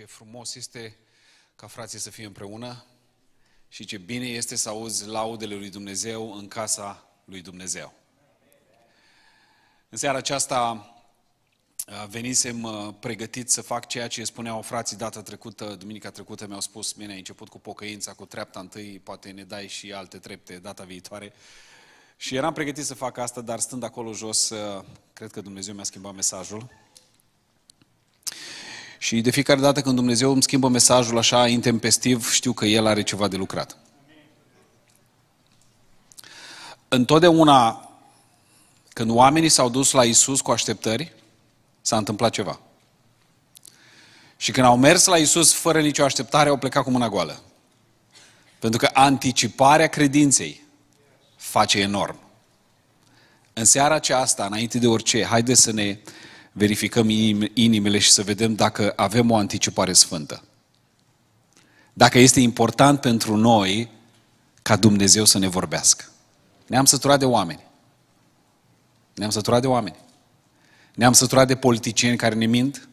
ce frumos este ca frații să fie împreună și ce bine este să auzi laudele lui Dumnezeu în casa lui Dumnezeu. În seara aceasta uh, venisem uh, pregătit să fac ceea ce spuneau frații data trecută, duminica trecută mi-au spus, bine, ai început cu pocăința, cu treapta întâi, poate ne dai și alte trepte data viitoare. Și eram pregătit să fac asta, dar stând acolo jos, uh, cred că Dumnezeu mi-a schimbat mesajul. Și de fiecare dată când Dumnezeu îmi schimbă mesajul așa intempestiv, știu că El are ceva de lucrat. Întotdeauna când oamenii s-au dus la Isus cu așteptări, s-a întâmplat ceva. Și când au mers la Isus fără nicio așteptare, au plecat cu mâna goală. Pentru că anticiparea credinței face enorm. În seara aceasta, înainte de orice, haideți să ne verificăm inimile și să vedem dacă avem o anticipare sfântă. Dacă este important pentru noi ca Dumnezeu să ne vorbească. Ne-am săturat de oameni. Ne-am săturat de oameni. Ne-am săturat de politicieni care ne mint.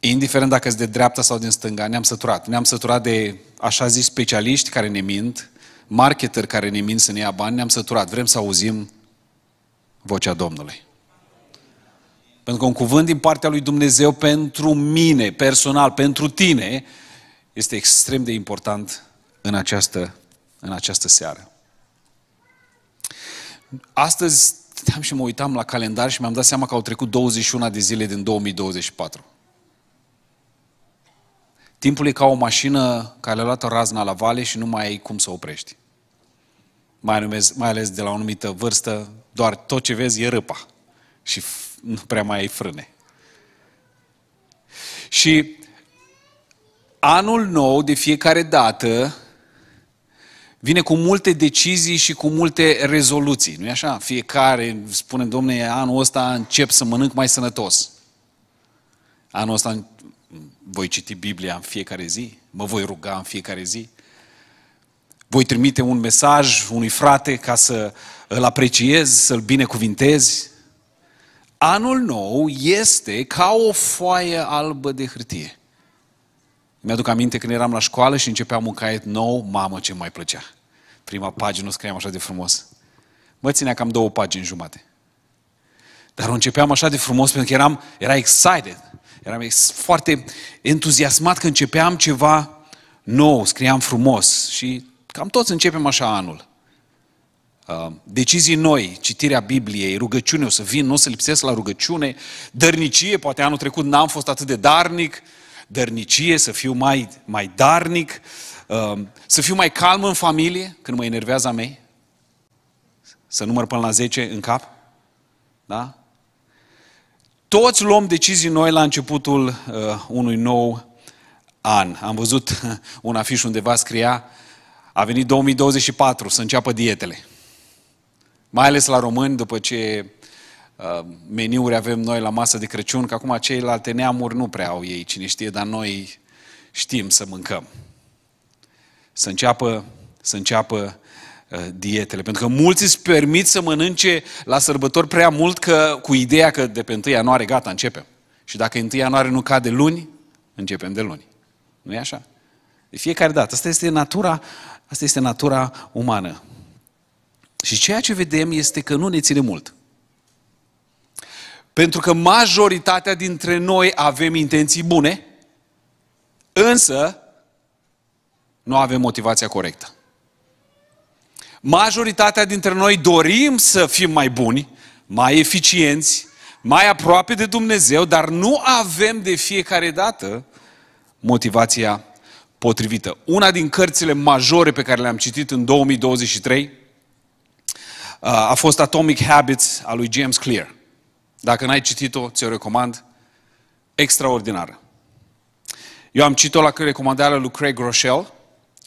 Indiferent dacă sunt de dreapta sau din stânga, ne-am săturat. Ne-am săturat de, așa zis, specialiști care ne mint, marketeri care ne mint să ne ia bani, ne-am săturat. Vrem să auzim vocea Domnului. Pentru că un cuvânt din partea lui Dumnezeu pentru mine, personal, pentru tine, este extrem de important în această, în această seară. Astăzi stăteam și mă uitam la calendar și mi-am dat seama că au trecut 21 de zile din 2024. Timpul e ca o mașină care a luat o razna la vale și nu mai ai cum să oprești. Mai, numez, mai ales de la o anumită vârstă, doar tot ce vezi e râpa și nu prea mai ai frâne. Și anul nou, de fiecare dată, vine cu multe decizii și cu multe rezoluții. Nu-i așa? Fiecare spune, domne, anul ăsta încep să mănânc mai sănătos. Anul ăsta voi citi Biblia în fiecare zi, mă voi ruga în fiecare zi, voi trimite un mesaj unui frate ca să îl apreciez, să-l binecuvintezi. Anul nou este ca o foaie albă de hârtie. Mi-aduc aminte când eram la școală și începeam un caiet nou, mamă ce mai plăcea. Prima pagină scriam așa de frumos. Mă ținea cam două pagini jumate. Dar o începeam așa de frumos pentru că eram, era excited. Eram ex- foarte entuziasmat că începeam ceva nou, scriam frumos și Cam toți începem așa anul. Uh, decizii noi, citirea Bibliei, rugăciune, o să vin, nu o să lipsesc la rugăciune, dărnicie, poate anul trecut n-am fost atât de darnic, dărnicie, să fiu mai, mai darnic, uh, să fiu mai calm în familie când mă enervează a mei, să număr până la 10 în cap, da? Toți luăm decizii noi la începutul uh, unui nou an. Am văzut un afiș undeva scria a venit 2024 să înceapă dietele. Mai ales la români, după ce uh, meniuri avem noi la masă de Crăciun, că acum ceilalte neamuri nu prea au ei, cine știe, dar noi știm să mâncăm. Să înceapă, să înceapă uh, dietele. Pentru că mulți îți permit să mănânce la sărbători prea mult că, cu ideea că de pe 1 ianuarie gata, începem. Și dacă 1 ianuarie nu cade luni, începem de luni. nu e așa? De fiecare dată. Asta este natura Asta este natura umană. Și ceea ce vedem este că nu ne ține mult. Pentru că majoritatea dintre noi avem intenții bune, însă nu avem motivația corectă. Majoritatea dintre noi dorim să fim mai buni, mai eficienți, mai aproape de Dumnezeu, dar nu avem de fiecare dată motivația potrivită. Una din cărțile majore pe care le-am citit în 2023 uh, a fost Atomic Habits a lui James Clear. Dacă n-ai citit-o, ți-o recomand. Extraordinară. Eu am citit-o la recomandarea lui Craig Rochelle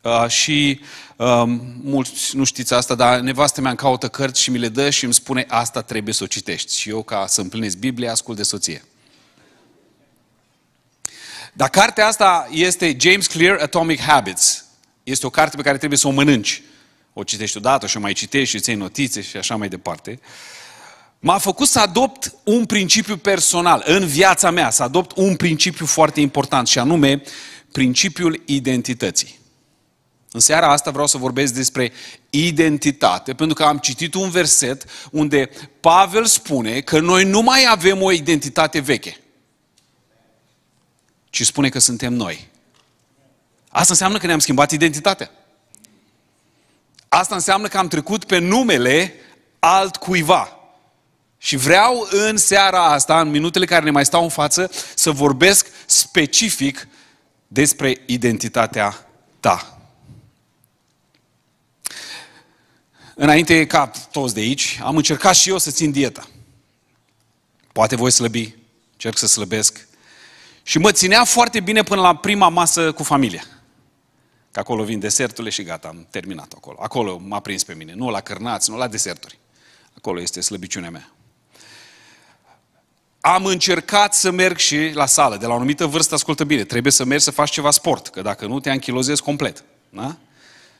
uh, și um, mulți nu știți asta, dar nevastă mea îmi caută cărți și mi le dă și îmi spune asta trebuie să o citești. Și eu, ca să împlinesc Biblia, ascult de soție. Dar cartea asta este James Clear Atomic Habits. Este o carte pe care trebuie să o mănânci. O citești odată și o mai citești și ții notițe și așa mai departe. M-a făcut să adopt un principiu personal în viața mea, să adopt un principiu foarte important și anume principiul identității. În seara asta vreau să vorbesc despre identitate, pentru că am citit un verset unde Pavel spune că noi nu mai avem o identitate veche ci spune că suntem noi. Asta înseamnă că ne-am schimbat identitatea. Asta înseamnă că am trecut pe numele altcuiva. Și vreau în seara asta, în minutele care ne mai stau în față, să vorbesc specific despre identitatea ta. Înainte ca toți de aici, am încercat și eu să țin dieta. Poate voi slăbi, încerc să slăbesc, și mă ținea foarte bine până la prima masă cu familia. Că acolo vin deserturile și gata, am terminat acolo. Acolo m-a prins pe mine, nu la cărnați, nu la deserturi. Acolo este slăbiciunea mea. Am încercat să merg și la sală. De la o anumită vârstă, ascultă bine, trebuie să mergi să faci ceva sport, că dacă nu te anchilozezi complet. Da?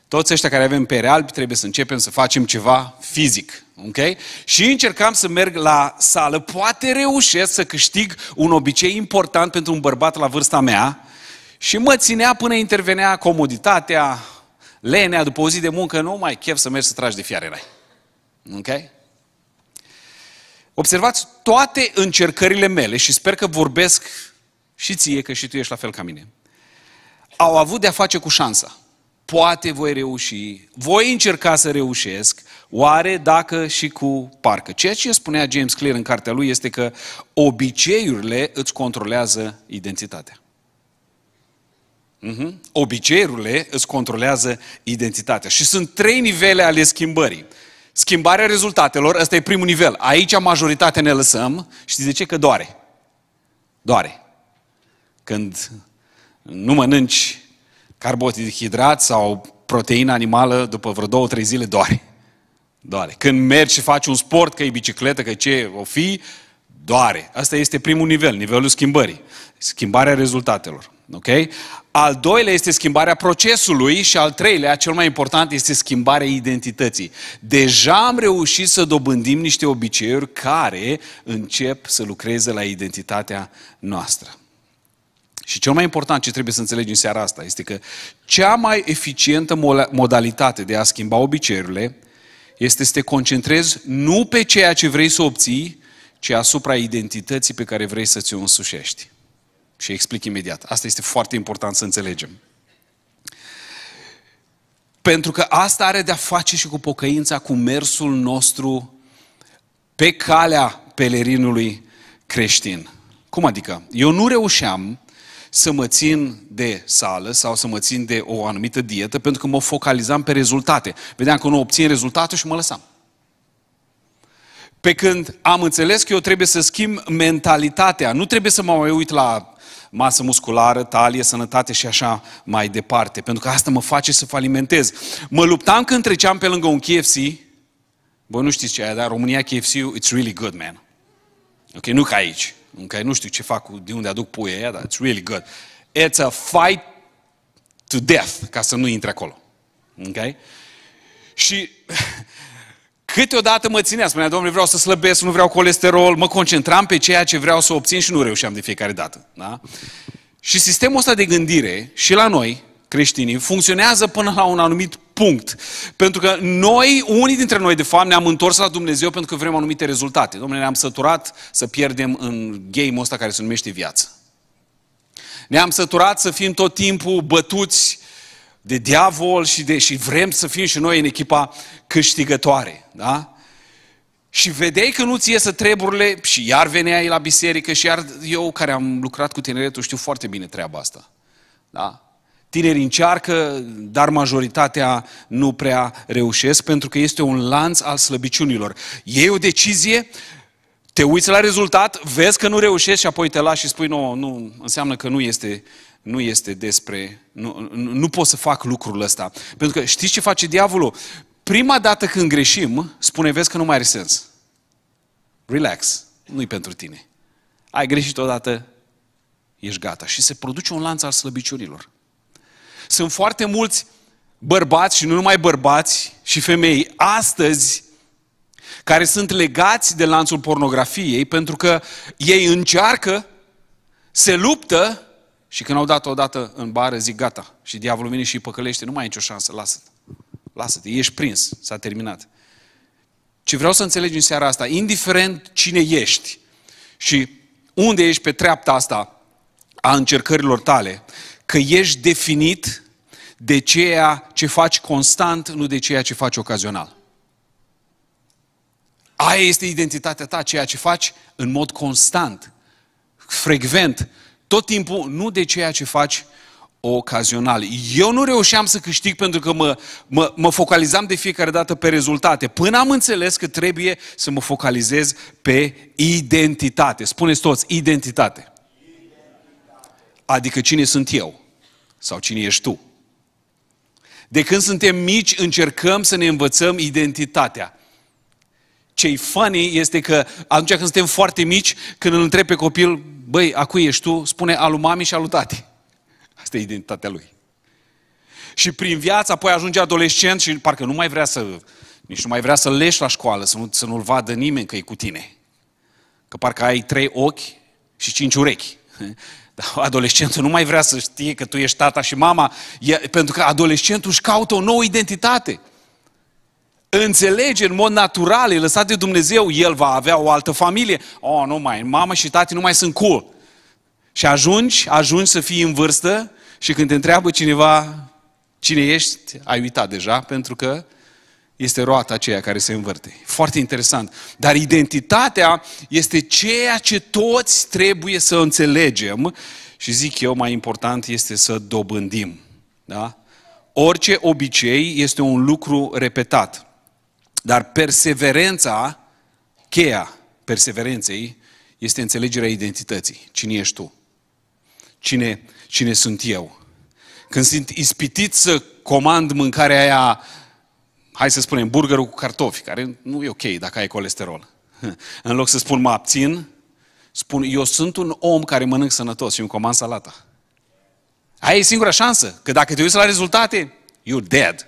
Toți ăștia care avem pere albi trebuie să începem să facem ceva fizic. Okay? Și încercam să merg la sală. Poate reușesc să câștig un obicei important pentru un bărbat la vârsta mea. Și mă ținea până intervenea comoditatea, lenea, după o zi de muncă, nu mai chef să mergi să tragi de fiare rai. Ok? Observați toate încercările mele și sper că vorbesc și ție, că și tu ești la fel ca mine. Au avut de-a face cu șansa poate voi reuși, voi încerca să reușesc, oare dacă și cu parcă. Ceea ce spunea James Clear în cartea lui este că obiceiurile îți controlează identitatea. mm Obiceiurile îți controlează identitatea. Și sunt trei nivele ale schimbării. Schimbarea rezultatelor, ăsta e primul nivel. Aici majoritatea ne lăsăm. și de ce? Că doare. Doare. Când nu mănânci carbohidrat sau proteină animală, după vreo două, trei zile doare. Doare. Când mergi și faci un sport, că e bicicletă, că ce o fi, doare. Asta este primul nivel, nivelul schimbării. Schimbarea rezultatelor. Ok? Al doilea este schimbarea procesului și al treilea, cel mai important, este schimbarea identității. Deja am reușit să dobândim niște obiceiuri care încep să lucreze la identitatea noastră. Și cel mai important ce trebuie să înțelegi în seara asta este că cea mai eficientă modalitate de a schimba obiceiurile este să te concentrezi nu pe ceea ce vrei să obții, ci asupra identității pe care vrei să ți-o însușești. Și explic imediat. Asta este foarte important să înțelegem. Pentru că asta are de-a face și cu pocăința, cu mersul nostru pe calea pelerinului creștin. Cum adică? Eu nu reușeam să mă țin de sală sau să mă țin de o anumită dietă pentru că mă focalizam pe rezultate. Vedeam că nu obțin rezultate și mă lăsam. Pe când am înțeles că eu trebuie să schimb mentalitatea, nu trebuie să mă mai uit la masă musculară, talie, sănătate și așa mai departe, pentru că asta mă face să falimentez. Mă luptam când treceam pe lângă un KFC, voi nu știți ce e, dar România KFC, it's really good, man. Ok, nu ca aici în care nu știu ce fac, de unde aduc puie aia, dar it's really good. It's a fight to death, ca să nu intre acolo. Ok? Și câteodată mă ținea, spunea, domnule, vreau să slăbesc, nu vreau colesterol, mă concentram pe ceea ce vreau să obțin și nu reușeam de fiecare dată. Da? Și sistemul ăsta de gândire, și la noi, creștinii, funcționează până la un anumit Punct. Pentru că noi, unii dintre noi, de fapt, ne-am întors la Dumnezeu pentru că vrem anumite rezultate. Domnule, ne-am săturat să pierdem în game-ul ăsta care se numește viață. Ne-am săturat să fim tot timpul bătuți de diavol și, de, și vrem să fim și noi în echipa câștigătoare. Da? Și vedeai că nu ți iesă treburile și iar veneai la biserică și iar eu care am lucrat cu tineretul știu foarte bine treaba asta. Da? Tinerii încearcă, dar majoritatea nu prea reușesc pentru că este un lanț al slăbiciunilor. E o decizie, te uiți la rezultat, vezi că nu reușești și apoi te lași și spui, nu, nu, înseamnă că nu este, nu este despre, nu, nu pot să fac lucrul ăsta. Pentru că știți ce face diavolul? Prima dată când greșim, spune, vezi că nu mai are sens. Relax, nu-i pentru tine. Ai greșit odată, ești gata. Și se produce un lanț al slăbiciunilor. Sunt foarte mulți bărbați și nu numai bărbați și femei astăzi care sunt legați de lanțul pornografiei pentru că ei încearcă, se luptă și când au dat odată în bară zic gata și diavolul vine și îi păcălește, nu mai ai nicio șansă, lasă-te. Lasă-te, ești prins, s-a terminat. Ce vreau să înțelegi în seara asta, indiferent cine ești și unde ești pe treapta asta a încercărilor tale, că ești definit de ceea ce faci constant, nu de ceea ce faci ocazional. Aia este identitatea ta, ceea ce faci în mod constant, frecvent, tot timpul, nu de ceea ce faci ocazional. Eu nu reușeam să câștig pentru că mă, mă, mă focalizam de fiecare dată pe rezultate, până am înțeles că trebuie să mă focalizez pe identitate. Spuneți toți, identitate. identitate. Adică cine sunt eu sau cine ești tu. De când suntem mici, încercăm să ne învățăm identitatea. Cei fani funny este că atunci când suntem foarte mici, când îl întreb pe copil, băi, a cui ești tu? Spune alu mami și alu tati. Asta e identitatea lui. Și prin viață, apoi ajunge adolescent și parcă nu mai vrea să, nici nu mai vrea să leși la școală, să, nu, să nu-l vadă nimeni că e cu tine. Că parcă ai trei ochi și cinci urechi. Dar adolescentul nu mai vrea să știe că tu ești tata și mama, pentru că adolescentul își caută o nouă identitate. Înțelege în mod natural, e lăsat de Dumnezeu, el va avea o altă familie. Oh, nu mai, mama și tati nu mai sunt cool. Și ajungi, ajungi să fii în vârstă și când te întreabă cineva cine ești, ai uitat deja, pentru că este roata aceea care se învârte. Foarte interesant. Dar identitatea este ceea ce toți trebuie să înțelegem și zic eu, mai important este să dobândim. Da? Orice obicei este un lucru repetat. Dar perseverența, cheia perseverenței, este înțelegerea identității. Cine ești tu? Cine, cine sunt eu? Când sunt ispitit să comand mâncarea aia hai să spunem, burgerul cu cartofi, care nu e ok dacă ai colesterol. În loc să spun mă abțin, spun eu sunt un om care mănânc sănătos și îmi comand salata. Aia e singura șansă, că dacă te uiți la rezultate, you're dead.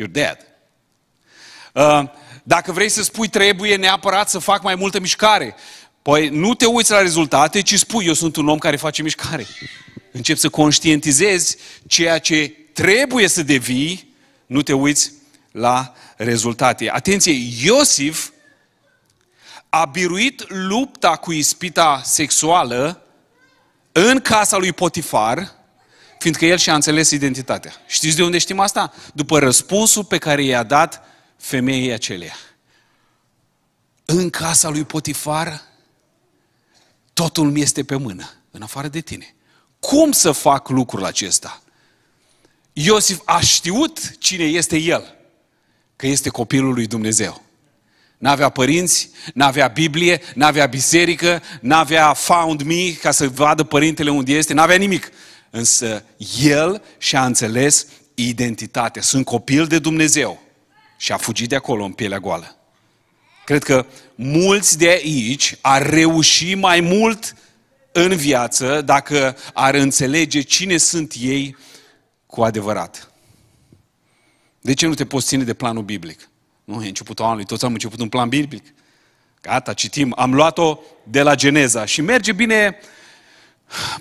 You're dead. Uh, dacă vrei să spui trebuie neapărat să fac mai multă mișcare, păi nu te uiți la rezultate, ci spui eu sunt un om care face mișcare. Încep să conștientizezi ceea ce trebuie să devii, nu te uiți la rezultate. Atenție, Iosif a biruit lupta cu ispita sexuală în casa lui Potifar, fiindcă el și-a înțeles identitatea. Știți de unde știm asta? După răspunsul pe care i-a dat femeii acelea. În casa lui Potifar, totul mi este pe mână, în afară de tine. Cum să fac lucrul acesta? Iosif a știut cine este el că este copilul lui Dumnezeu. N-avea părinți, n-avea Biblie, n-avea biserică, n-avea found me ca să vadă părintele unde este, n-avea nimic. Însă el și-a înțeles identitatea. Sunt copil de Dumnezeu. Și a fugit de acolo în pielea goală. Cred că mulți de aici ar reuși mai mult în viață dacă ar înțelege cine sunt ei cu adevărat. De ce nu te poți ține de planul biblic? Nu, e începutul anului, toți am început un plan biblic. Gata, citim, am luat-o de la Geneza și merge bine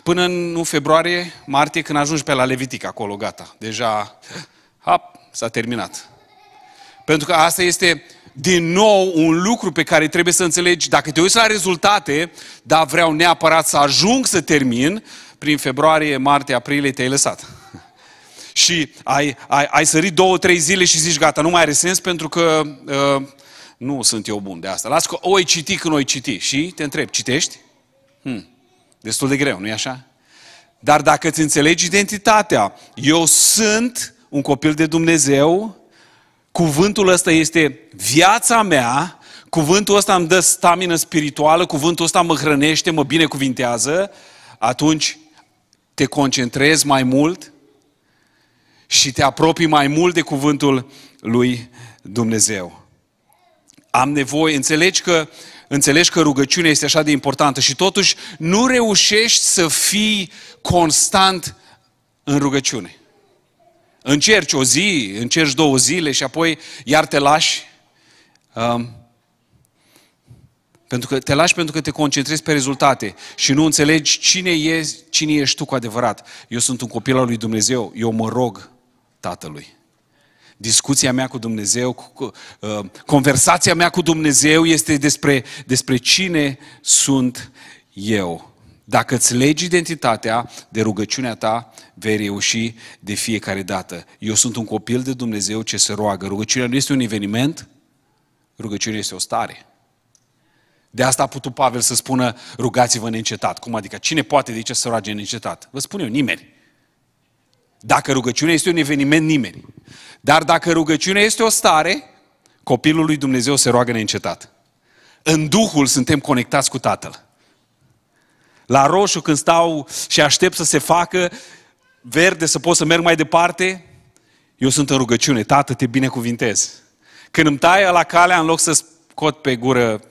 până în februarie, martie, când ajungi pe la Levitic acolo, gata. Deja, hap, s-a terminat. Pentru că asta este din nou un lucru pe care trebuie să înțelegi. Dacă te uiți la rezultate, dar vreau neapărat să ajung să termin, prin februarie, martie, aprilie te-ai lăsat și ai, ai, ai sărit două, trei zile și zici, gata, nu mai are sens pentru că uh, nu sunt eu bun de asta. Las că oi citi când oi citi. Și te întreb, citești? Hmm. Destul de greu, nu-i așa? Dar dacă îți înțelegi identitatea, eu sunt un copil de Dumnezeu, cuvântul ăsta este viața mea, cuvântul ăsta îmi dă stamină spirituală, cuvântul ăsta mă hrănește, mă binecuvintează, atunci te concentrezi mai mult și te apropii mai mult de cuvântul lui Dumnezeu. Am nevoie, înțelegi că, înțelegi că rugăciunea este așa de importantă și totuși nu reușești să fii constant în rugăciune. Încerci o zi, încerci două zile și apoi iar te lași. Um, pentru că te lași pentru că te concentrezi pe rezultate și nu înțelegi cine, e, cine ești tu cu adevărat. Eu sunt un copil al lui Dumnezeu, eu mă rog Tatălui. Discuția mea cu Dumnezeu, cu, uh, conversația mea cu Dumnezeu este despre, despre cine sunt eu. Dacă îți legi identitatea de rugăciunea ta, vei reuși de fiecare dată. Eu sunt un copil de Dumnezeu ce se roagă. Rugăciunea nu este un eveniment, rugăciunea este o stare. De asta a putut Pavel să spună, rugați-vă neîncetat. Cum adică? Cine poate de ce să roage neîncetat? Vă spun eu, nimeni. Dacă rugăciunea este un eveniment, nimeni. Dar dacă rugăciunea este o stare, copilul lui Dumnezeu se roagă neîncetat. În Duhul suntem conectați cu Tatăl. La roșu când stau și aștept să se facă, verde să pot să merg mai departe, eu sunt în rugăciune, Tată, te binecuvintez. Când îmi taie la calea, în loc să scot pe gură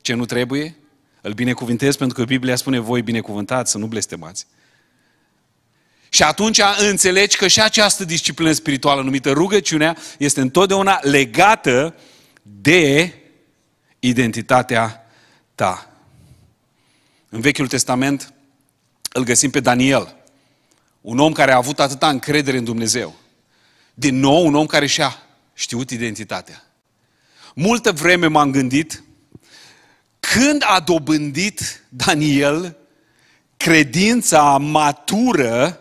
ce nu trebuie, îl binecuvintez pentru că Biblia spune voi binecuvântați, să nu blestemați. Și atunci înțelegi că și această disciplină spirituală numită rugăciunea este întotdeauna legată de identitatea ta. În Vechiul Testament îl găsim pe Daniel, un om care a avut atâta încredere în Dumnezeu. Din nou, un om care și-a știut identitatea. Multă vreme m-am gândit când a dobândit Daniel credința matură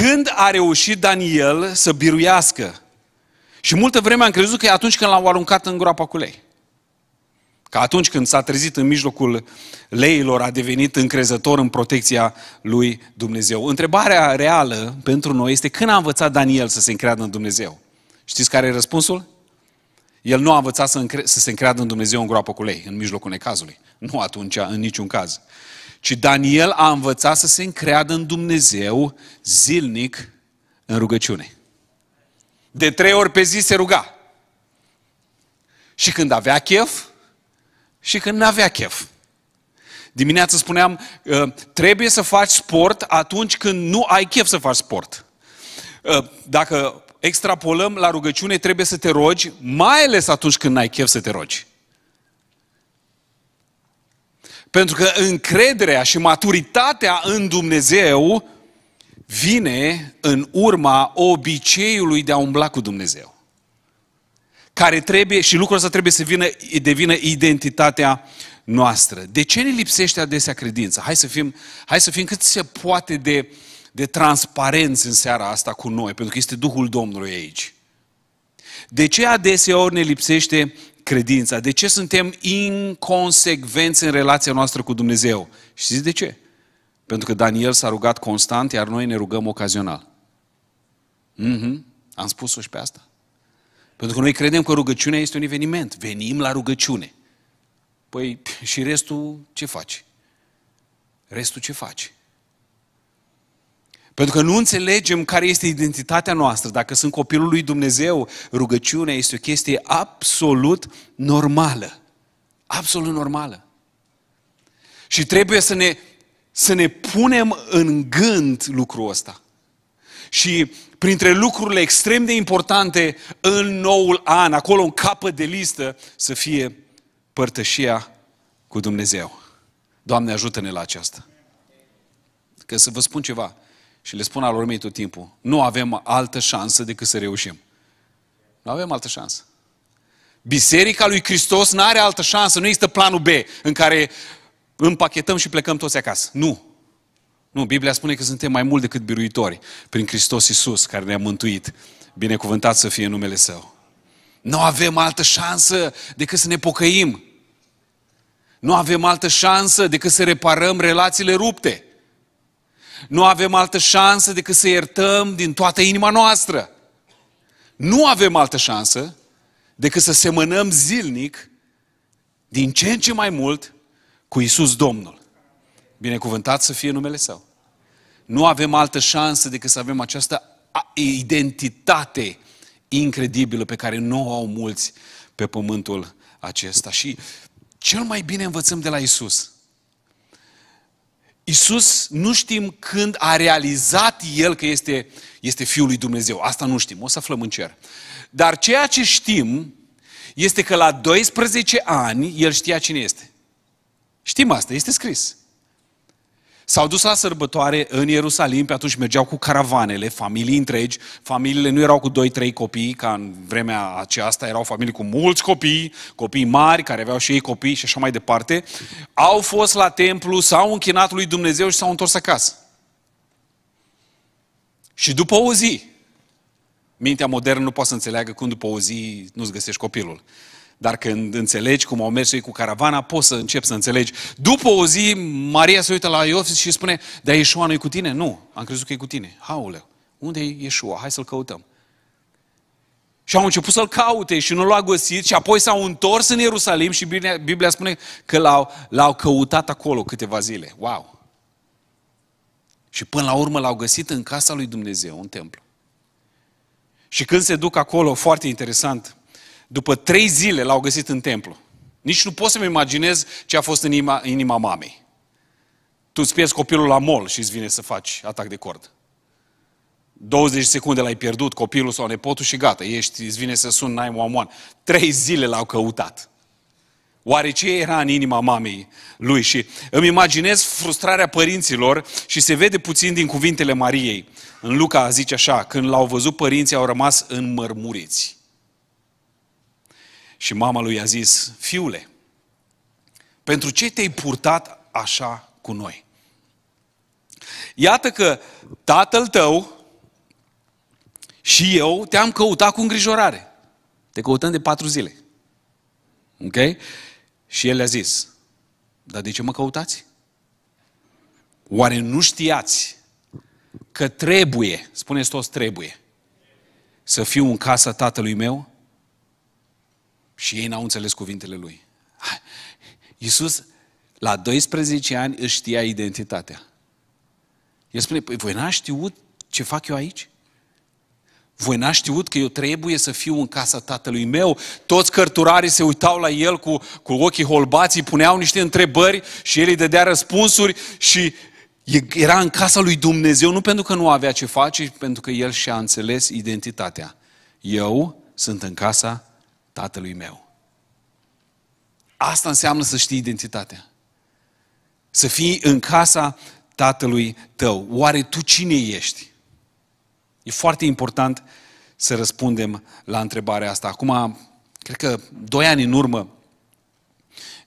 când a reușit Daniel să biruiască? Și multă vreme am crezut că e atunci când l-au aruncat în groapa cu lei. Că atunci când s-a trezit în mijlocul leilor, a devenit încrezător în protecția lui Dumnezeu. Întrebarea reală pentru noi este când a învățat Daniel să se încreadă în Dumnezeu? Știți care e răspunsul? El nu a învățat să, încre- să se încreadă în Dumnezeu în groapă cu lei, în mijlocul necazului. Nu atunci, în niciun caz. Ci Daniel a învățat să se încreadă în Dumnezeu zilnic în rugăciune. De trei ori pe zi se ruga. Și când avea chef, și când n-avea chef. Dimineața spuneam, ă, trebuie să faci sport atunci când nu ai chef să faci sport. Ă, dacă extrapolăm la rugăciune, trebuie să te rogi, mai ales atunci când n-ai chef să te rogi. Pentru că încrederea și maturitatea în Dumnezeu vine în urma obiceiului de a umbla cu Dumnezeu. Care trebuie, și lucrul ăsta trebuie să vină, devină identitatea noastră. De ce ne lipsește adesea credința? Hai să fim, hai să fim cât se poate de, de transparenți în seara asta cu noi, pentru că este Duhul Domnului aici. De ce adeseori ne lipsește credința? De ce suntem inconsecvenți în relația noastră cu Dumnezeu? Și știți de ce? Pentru că Daniel s-a rugat constant, iar noi ne rugăm ocazional. Mm-hmm. Am spus-o și pe asta. Pentru că noi credem că rugăciunea este un eveniment. Venim la rugăciune. Păi și restul ce faci? Restul ce faci? Pentru că nu înțelegem care este identitatea noastră. Dacă sunt copilul lui Dumnezeu, rugăciunea este o chestie absolut normală. Absolut normală. Și trebuie să ne, să ne punem în gând lucrul ăsta. Și printre lucrurile extrem de importante în noul an, acolo în capă de listă, să fie părtășia cu Dumnezeu. Doamne, ajută-ne la aceasta. Că să vă spun ceva, și le spun al urmei tot timpul, nu avem altă șansă decât să reușim. Nu avem altă șansă. Biserica lui Hristos nu are altă șansă, nu există planul B în care împachetăm și plecăm toți acasă. Nu. Nu, Biblia spune că suntem mai mult decât biruitori prin Hristos Iisus care ne-a mântuit. Binecuvântat să fie numele Său. Nu avem altă șansă decât să ne pocăim. Nu avem altă șansă decât să reparăm relațiile rupte. Nu avem altă șansă decât să iertăm din toată inima noastră. Nu avem altă șansă decât să semănăm zilnic, din ce în ce mai mult, cu Isus Domnul. Binecuvântat să fie numele Său. Nu avem altă șansă decât să avem această identitate incredibilă pe care nu o au mulți pe pământul acesta. Și cel mai bine învățăm de la Isus Isus nu știm când a realizat El că este, este Fiul lui Dumnezeu. Asta nu știm, o să aflăm în cer. Dar ceea ce știm este că la 12 ani El știa cine este. Știm asta, este scris. S-au dus la sărbătoare în Ierusalim, pe atunci mergeau cu caravanele, familii întregi, familiile nu erau cu 2-3 copii, ca în vremea aceasta erau familii cu mulți copii, copii mari, care aveau și ei copii și așa mai departe. Au fost la templu, s-au închinat lui Dumnezeu și s-au întors acasă. Și după o zi, mintea modernă nu poate să înțeleagă cum după o zi nu-ți găsești copilul. Dar când înțelegi cum au mers ei cu caravana, poți să începi să înțelegi. După o zi, Maria se uită la Iosif și spune, dar Iesua nu e cu tine? Nu, am crezut că e cu tine. Haule, unde e Iesua? Hai să-l căutăm. Și au început să-l caute și nu l-au găsit și apoi s-au întors în Ierusalim și Biblia spune că l-au, l-au căutat acolo câteva zile. Wow! Și până la urmă l-au găsit în casa lui Dumnezeu, în templu. Și când se duc acolo, foarte interesant, după trei zile l-au găsit în templu. Nici nu pot să-mi imaginez ce a fost în inima, inima mamei. Tu îți pierzi copilul la mol și îți vine să faci atac de cord. 20 secunde l-ai pierdut, copilul sau nepotul și gata, ești, îți vine să sun 911. Trei zile l-au căutat. Oare ce era în inima mamei lui? Și îmi imaginez frustrarea părinților și se vede puțin din cuvintele Mariei. În Luca zice așa, când l-au văzut părinții au rămas înmărmuriți. Și mama lui a zis, fiule, pentru ce te-ai purtat așa cu noi? Iată că tatăl tău și eu te-am căutat cu îngrijorare. Te căutăm de patru zile. Ok? Și el a zis, dar de ce mă căutați? Oare nu știați că trebuie, spuneți toți trebuie, să fiu în casa tatălui meu? Și ei n-au înțeles cuvintele lui. Iisus, la 12 ani, își știa identitatea. El spune, păi voi n-ați știut ce fac eu aici? Voi n-ați știut că eu trebuie să fiu în casa tatălui meu? Toți cărturarii se uitau la el cu, cu ochii îi puneau niște întrebări și el îi dădea răspunsuri și era în casa lui Dumnezeu nu pentru că nu avea ce face, ci pentru că el și-a înțeles identitatea. Eu sunt în casa tatălui meu. Asta înseamnă să știi identitatea. Să fii în casa tatălui tău. Oare tu cine ești? E foarte important să răspundem la întrebarea asta. Acum, cred că doi ani în urmă,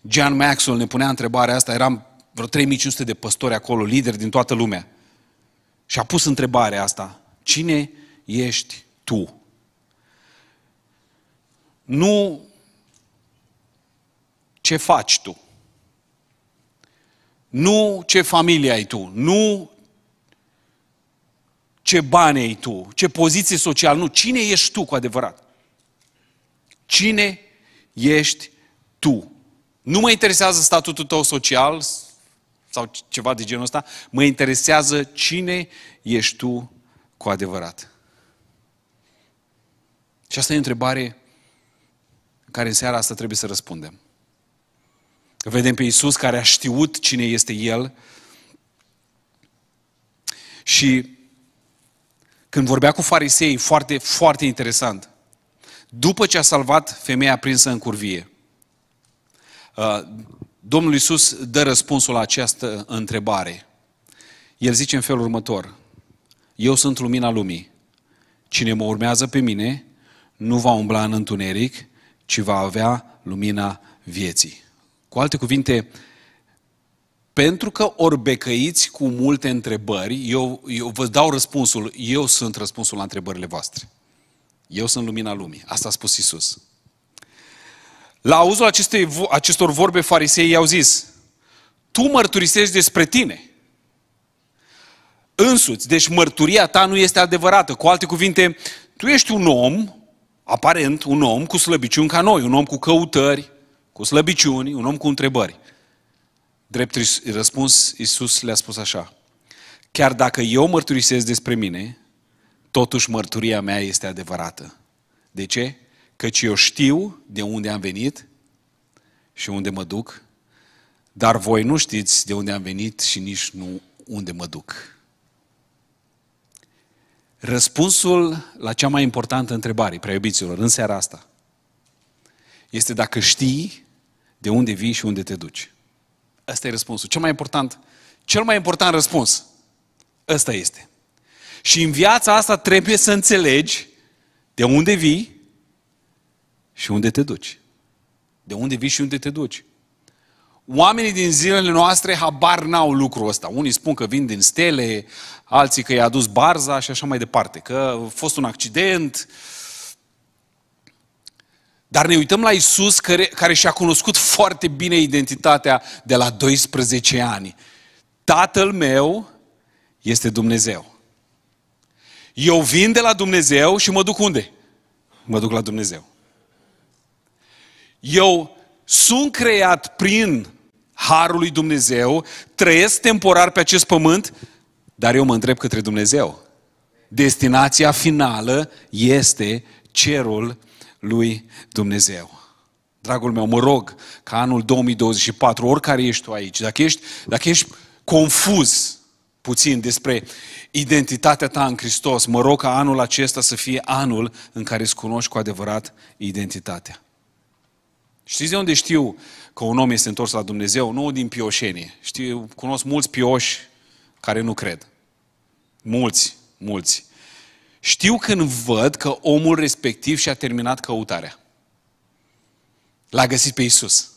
John Maxwell ne punea întrebarea asta, eram vreo 3500 de păstori acolo, lideri din toată lumea. Și a pus întrebarea asta, cine ești tu? Nu ce faci tu. Nu ce familie ai tu. Nu ce bani ai tu. Ce poziție socială. Nu. Cine ești tu cu adevărat? Cine ești tu? Nu mă interesează statutul tău social sau ceva de genul ăsta. Mă interesează cine ești tu cu adevărat. Și asta e o întrebare care în seara asta trebuie să răspundem. Vedem pe Iisus care a știut cine este El și când vorbea cu farisei, foarte, foarte interesant, după ce a salvat femeia prinsă în curvie, uh, Domnul Iisus dă răspunsul la această întrebare. El zice în felul următor, eu sunt lumina lumii. Cine mă urmează pe mine nu va umbla în întuneric, ci va avea lumina vieții. Cu alte cuvinte, pentru că orbecăiți cu multe întrebări, eu, eu vă dau răspunsul, eu sunt răspunsul la întrebările voastre. Eu sunt lumina lumii. Asta a spus Isus. La auzul acestei, acestor vorbe, farisei i-au zis, tu mărturisești despre tine însuți, deci mărturia ta nu este adevărată. Cu alte cuvinte, tu ești un om aparent, un om cu slăbiciuni ca noi, un om cu căutări, cu slăbiciuni, un om cu întrebări. Drept răspuns, Iisus le-a spus așa, chiar dacă eu mărturisesc despre mine, totuși mărturia mea este adevărată. De ce? Căci eu știu de unde am venit și unde mă duc, dar voi nu știți de unde am venit și nici nu unde mă duc. Răspunsul la cea mai importantă întrebare, iubiților, în seara asta, este dacă știi de unde vii și unde te duci. Ăsta e răspunsul. Cel mai important, cel mai important răspuns. Ăsta este. Și în viața asta trebuie să înțelegi de unde vii și unde te duci. De unde vii și unde te duci. Oamenii din zilele noastre habar n-au lucrul ăsta. Unii spun că vin din stele, alții că i-a dus barza și așa mai departe, că a fost un accident. Dar ne uităm la Isus care, care și-a cunoscut foarte bine identitatea de la 12 ani. Tatăl meu este Dumnezeu. Eu vin de la Dumnezeu și mă duc unde? Mă duc la Dumnezeu. Eu sunt creat prin harul lui Dumnezeu, trăiesc temporar pe acest pământ, dar eu mă întreb către Dumnezeu. Destinația finală este cerul lui Dumnezeu. Dragul meu, mă rog ca anul 2024, oricare ești tu aici, dacă ești, dacă ești confuz puțin despre identitatea ta în Hristos, mă rog ca anul acesta să fie anul în care îți cunoști cu adevărat identitatea. Știți de unde știu că un om este întors la Dumnezeu, nu din pioșenie. Știu, cunosc mulți pioși care nu cred. Mulți, mulți. Știu când văd că omul respectiv și-a terminat căutarea. L-a găsit pe Isus.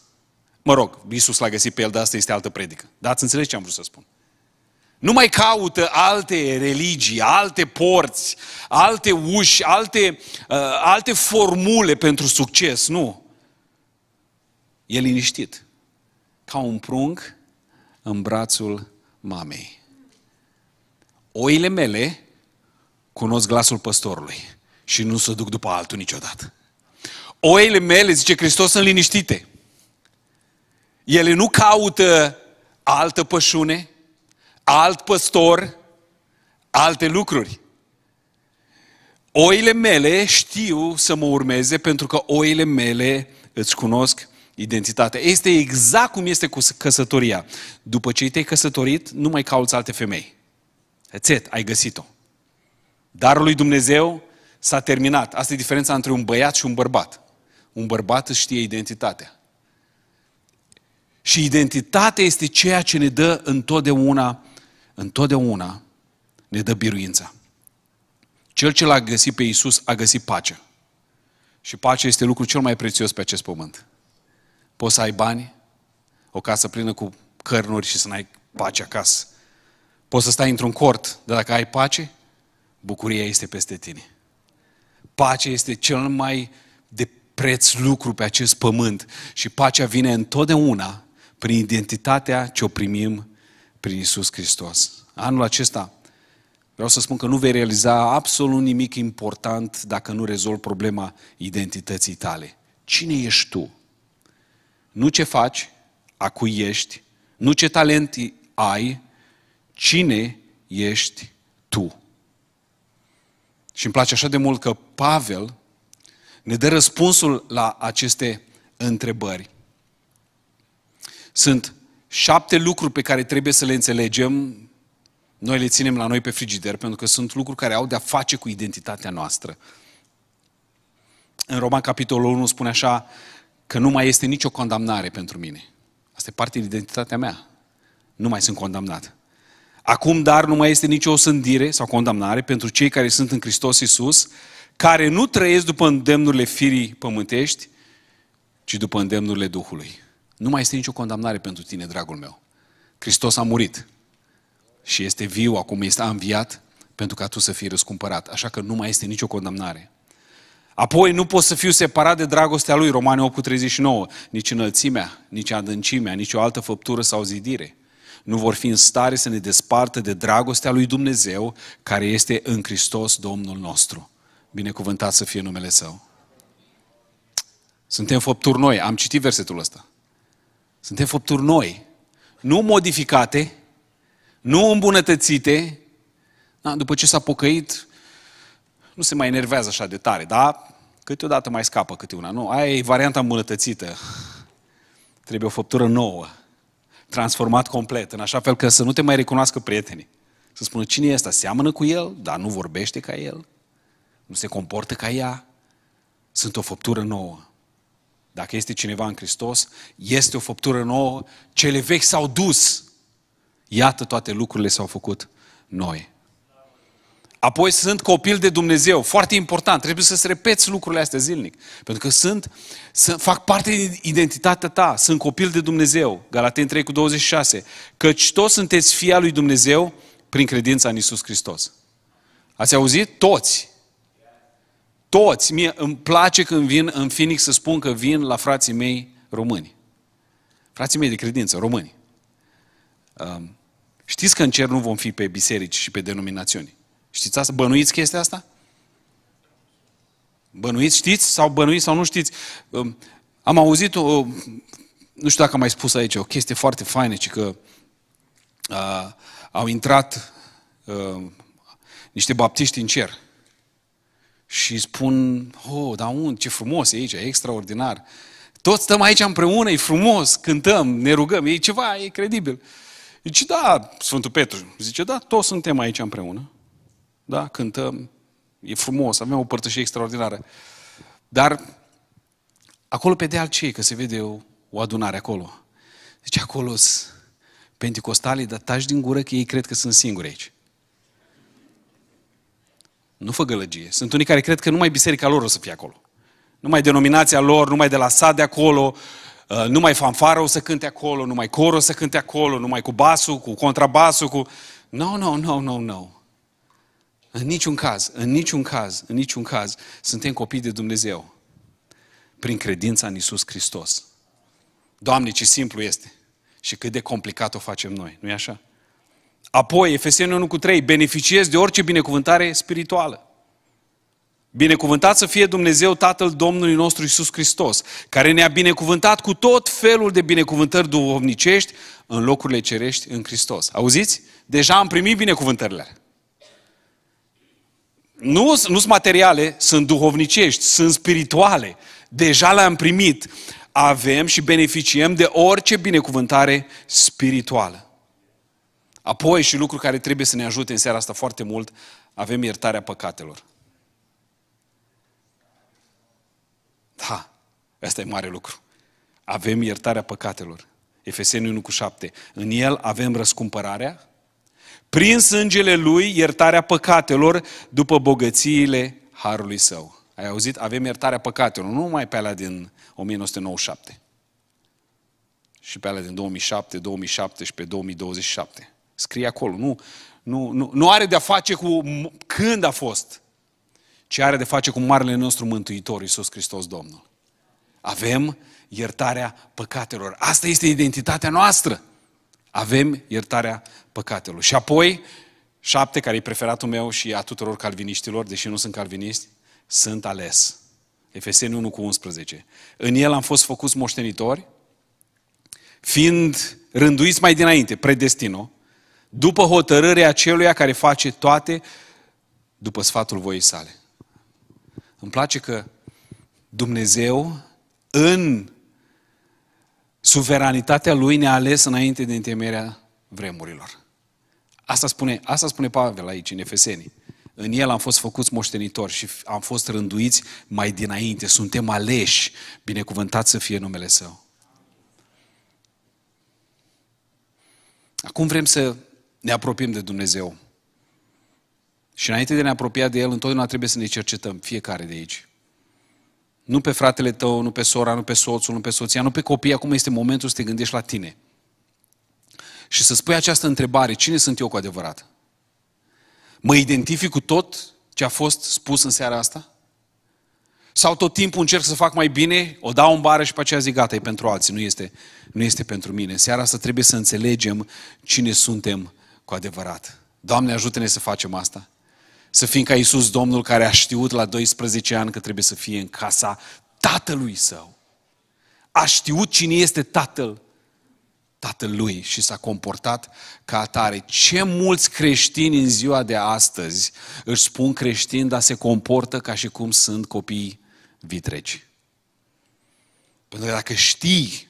Mă rog, Isus l-a găsit pe el, dar asta este altă predică. Dar ați înțeles ce am vrut să spun. Nu mai caută alte religii, alte porți, alte uși, alte, uh, alte formule pentru succes, nu. E liniștit. Ca un prunc în brațul mamei. Oile mele cunosc glasul păstorului și nu se duc după altul niciodată. Oile mele, zice Hristos, sunt liniștite. Ele nu caută altă pășune, alt păstor, alte lucruri. Oile mele știu să mă urmeze pentru că oile mele îți cunosc identitatea. Este exact cum este cu căsătoria. După ce te-ai căsătorit, nu mai cauți alte femei. Ațet, ai găsit-o. Darul lui Dumnezeu s-a terminat. Asta e diferența între un băiat și un bărbat. Un bărbat își știe identitatea. Și identitatea este ceea ce ne dă întotdeauna, întotdeauna ne dă biruința. Cel ce l-a găsit pe Iisus a găsit pacea. Și pacea este lucrul cel mai prețios pe acest pământ poți să ai bani, o casă plină cu cărnuri și să n-ai pace acasă. Poți să stai într-un cort, dar dacă ai pace, bucuria este peste tine. Pacea este cel mai de preț lucru pe acest pământ și pacea vine întotdeauna prin identitatea ce o primim prin Isus Hristos. Anul acesta vreau să spun că nu vei realiza absolut nimic important dacă nu rezolvi problema identității tale. Cine ești tu? Nu ce faci, a cui ești, nu ce talent ai, cine ești tu. Și îmi place așa de mult că Pavel ne dă răspunsul la aceste întrebări. Sunt șapte lucruri pe care trebuie să le înțelegem. Noi le ținem la noi pe frigider, pentru că sunt lucruri care au de-a face cu identitatea noastră. În Roman, capitolul 1, spune așa, că nu mai este nicio condamnare pentru mine. Asta e parte din identitatea mea. Nu mai sunt condamnat. Acum, dar, nu mai este nicio osândire sau condamnare pentru cei care sunt în Hristos Iisus, care nu trăiesc după îndemnurile firii pământești, ci după îndemnurile Duhului. Nu mai este nicio condamnare pentru tine, dragul meu. Hristos a murit și este viu, acum este înviat pentru ca tu să fii răscumpărat. Așa că nu mai este nicio condamnare. Apoi nu pot să fiu separat de dragostea lui, Romane 8 cu 39, nici înălțimea, nici adâncimea, nici o altă făptură sau zidire. Nu vor fi în stare să ne despartă de dragostea lui Dumnezeu, care este în Hristos Domnul nostru. Binecuvântat să fie numele Său. Suntem făpturi noi, am citit versetul ăsta. Suntem făpturi noi, nu modificate, nu îmbunătățite. Da, după ce s-a pocăit, nu se mai enervează așa de tare, dar câteodată mai scapă câte una. Nu, aia e varianta îmbunătățită. Trebuie o făptură nouă, transformat complet, în așa fel că să nu te mai recunoască prietenii. Să spună cine e ăsta, seamănă cu el, dar nu vorbește ca el, nu se comportă ca ea. Sunt o făptură nouă. Dacă este cineva în Hristos, este o făptură nouă, cele vechi s-au dus. Iată toate lucrurile s-au făcut noi. Apoi sunt copil de Dumnezeu. Foarte important. Trebuie să-ți repeți lucrurile astea zilnic. Pentru că sunt, sunt, fac parte din identitatea ta. Sunt copil de Dumnezeu. Galateni 3 cu 26. Căci toți sunteți fia lui Dumnezeu prin credința în Isus Hristos. Ați auzit? Toți. Toți. Mie îmi place când vin în Phoenix să spun că vin la frații mei români. Frații mei de credință, români. Um, știți că în cer nu vom fi pe biserici și pe denominațiuni. Știți asta? Bănuiți chestia asta? Bănuiți, știți? Sau bănuiți sau nu știți? Um, am auzit, o, nu știu dacă am mai spus aici, o chestie foarte faină, ci că a, au intrat a, niște baptiști în cer și spun, oh, dar unde, ce frumos e aici, e extraordinar. Toți stăm aici împreună, e frumos, cântăm, ne rugăm, e ceva, e credibil. Zice, da, Sfântul Petru. Zice, da, toți suntem aici împreună. Da? Cântăm, e frumos, avem o părtășie extraordinară. Dar acolo pe deal ce e? Că se vede o, o adunare acolo. Deci acolo sunt pentecostalii, dar tași din gură că ei cred că sunt singuri aici. Nu fă gălăgie. Sunt unii care cred că numai biserica lor o să fie acolo. Numai denominația lor, numai de la sat de acolo, uh, numai fanfara o să cânte acolo, numai corul o să cânte acolo, numai cu basul, cu contrabasul, cu... No, no, no, no, no. În niciun caz, în niciun caz, în niciun caz, suntem copii de Dumnezeu. Prin credința în Isus Hristos. Doamne, ce simplu este! Și cât de complicat o facem noi, nu-i așa? Apoi, Efeseni 1 cu 3, beneficiez de orice binecuvântare spirituală. Binecuvântat să fie Dumnezeu Tatăl Domnului nostru Isus Hristos, care ne-a binecuvântat cu tot felul de binecuvântări duhovnicești în locurile cerești în Hristos. Auziți? Deja am primit binecuvântările. Nu, nu sunt materiale, sunt duhovnicești, sunt spirituale. Deja le-am primit. Avem și beneficiem de orice binecuvântare spirituală. Apoi și lucru care trebuie să ne ajute în seara asta foarte mult, avem iertarea păcatelor. Da, asta e mare lucru. Avem iertarea păcatelor. Efeseni 1 cu 7. În el avem răscumpărarea, prin sângele lui, iertarea păcatelor după bogățiile harului său. Ai auzit? Avem iertarea păcatelor, nu numai pe alea din 1997. Și pe alea din 2007, 2017, 2027. Scrie acolo. Nu, nu, nu, nu are de-a face cu când a fost, ci are de face cu Marele nostru Mântuitor, Iisus Hristos Domnul. Avem iertarea păcatelor. Asta este identitatea noastră. Avem iertarea păcatelor. Și apoi, șapte, care e preferatul meu și a tuturor calviniștilor, deși nu sunt calviniști, sunt ales. Efeseni 1 cu 11. În el am fost făcuți moștenitori, fiind rânduiți mai dinainte, predestino, după hotărârea celuia care face toate după sfatul voiei sale. Îmi place că Dumnezeu în Suveranitatea lui ne-a ales înainte de întemerea vremurilor. Asta spune, asta spune Pavel aici, în Efeseni. În el am fost făcuți moștenitori și am fost rânduiți mai dinainte. Suntem aleși, binecuvântat să fie numele Său. Acum vrem să ne apropiem de Dumnezeu. Și înainte de a ne apropia de El, întotdeauna trebuie să ne cercetăm, fiecare de aici. Nu pe fratele tău, nu pe sora, nu pe soțul, nu pe soția, nu pe copii. Acum este momentul să te gândești la tine. Și să spui această întrebare, cine sunt eu cu adevărat? Mă identific cu tot ce a fost spus în seara asta? Sau tot timpul încerc să fac mai bine, o dau în bară și pe aceea zic, gata, e pentru alții, nu este, nu este pentru mine. În seara asta trebuie să înțelegem cine suntem cu adevărat. Doamne, ajută-ne să facem asta. Să fim ca Iisus Domnul care a știut la 12 ani că trebuie să fie în casa tatălui său. A știut cine este tatăl tatălui și s-a comportat ca atare. Ce mulți creștini în ziua de astăzi își spun creștini, dar se comportă ca și cum sunt copii vitregi. Pentru că dacă știi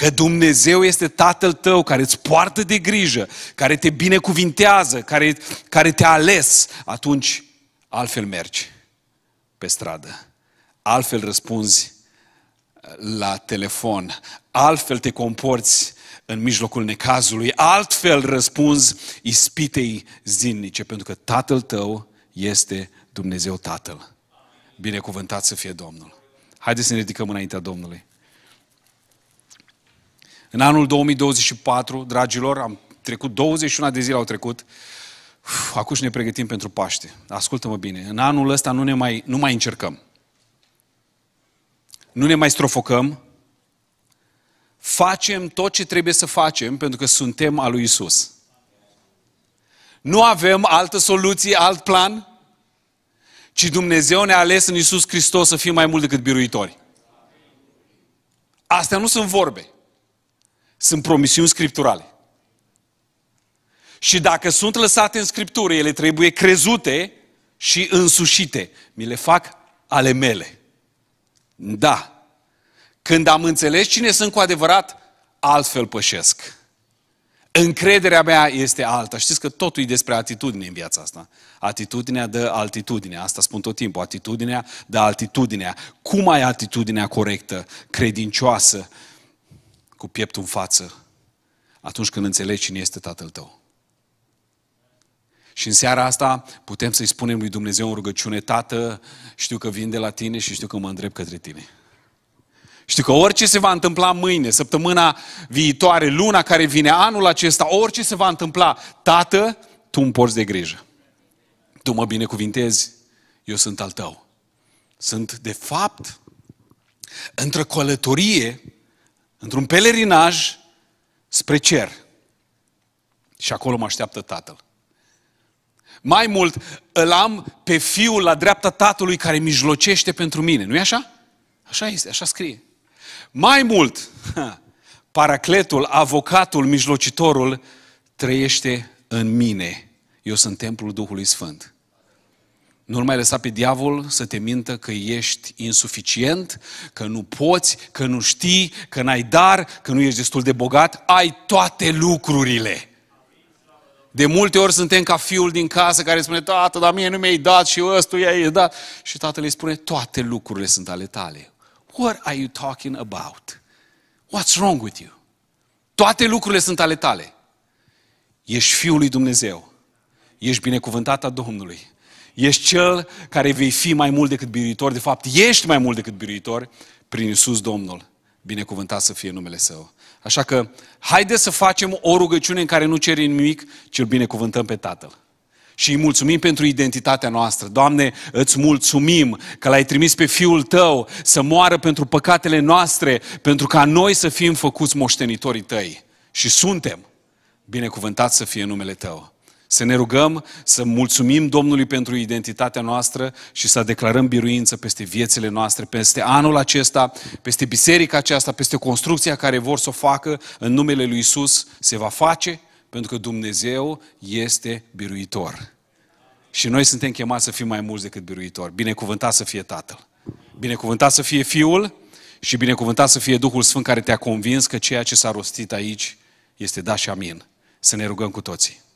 că Dumnezeu este Tatăl tău care îți poartă de grijă, care te binecuvintează, care, care te-a ales, atunci altfel mergi pe stradă. Altfel răspunzi uh, la telefon, altfel te comporți în mijlocul necazului, altfel răspunzi ispitei zilnice, pentru că Tatăl tău este Dumnezeu Tatăl. Binecuvântat să fie Domnul. Haideți să ne ridicăm înaintea Domnului. În anul 2024, dragilor, am trecut 21 de zile au trecut, Uf, acum și ne pregătim pentru Paște. Ascultă-mă bine, în anul ăsta nu, ne mai, nu mai încercăm. Nu ne mai strofocăm. Facem tot ce trebuie să facem pentru că suntem al lui Isus. Nu avem altă soluție, alt plan, ci Dumnezeu ne-a ales în Isus Hristos să fim mai mult decât biruitori. Astea nu sunt vorbe sunt promisiuni scripturale. Și dacă sunt lăsate în scriptură, ele trebuie crezute și însușite. Mi le fac ale mele. Da. Când am înțeles cine sunt cu adevărat, altfel pășesc. Încrederea mea este alta. Știți că totul e despre atitudine în viața asta. Atitudinea dă altitudine. Asta spun tot timpul. Atitudinea dă altitudinea. Cum ai atitudinea corectă, credincioasă, cu pieptul în față atunci când înțelegi cine este Tatăl tău. Și în seara asta putem să-i spunem lui Dumnezeu în rugăciune, Tată, știu că vin de la tine și știu că mă îndrept către tine. Știu că orice se va întâmpla mâine, săptămâna viitoare, luna care vine, anul acesta, orice se va întâmpla, Tată, Tu îmi porți de grijă. Tu mă binecuvintezi, eu sunt al Tău. Sunt, de fapt, într-o călătorie într-un pelerinaj spre cer. Și acolo mă așteaptă Tatăl. Mai mult, îl am pe Fiul la dreapta Tatălui care mijlocește pentru mine. nu e așa? Așa este, așa scrie. Mai mult, paracletul, avocatul, mijlocitorul, trăiește în mine. Eu sunt templul Duhului Sfânt nu mai lăsa pe diavol să te mintă că ești insuficient, că nu poți, că nu știi, că n-ai dar, că nu ești destul de bogat. Ai toate lucrurile. De multe ori suntem ca fiul din casă care spune, tată, dar mie nu mi-ai dat și ăstuia i-ai dat. Și tatăl îi spune, toate lucrurile sunt ale tale. What are you talking about? What's wrong with you? Toate lucrurile sunt ale tale. Ești fiul lui Dumnezeu. Ești binecuvântat a Domnului. Ești cel care vei fi mai mult decât biruitor, de fapt ești mai mult decât biruitor prin Iisus Domnul. Binecuvântat să fie numele Său. Așa că haide să facem o rugăciune în care nu ceri nimic, ci îl binecuvântăm pe Tatăl. Și îi mulțumim pentru identitatea noastră. Doamne, îți mulțumim că l-ai trimis pe Fiul Tău să moară pentru păcatele noastre, pentru ca noi să fim făcuți moștenitorii Tăi. Și suntem. binecuvântați să fie numele Tău. Să ne rugăm să mulțumim Domnului pentru identitatea noastră și să declarăm biruință peste viețile noastre, peste anul acesta, peste biserica aceasta, peste construcția care vor să o facă în numele Lui Isus se va face, pentru că Dumnezeu este biruitor. Și noi suntem chemați să fim mai mulți decât biruitori. Binecuvântat să fie Tatăl. Binecuvântat să fie Fiul și binecuvântat să fie Duhul Sfânt care te-a convins că ceea ce s-a rostit aici este da și amin. Să ne rugăm cu toții.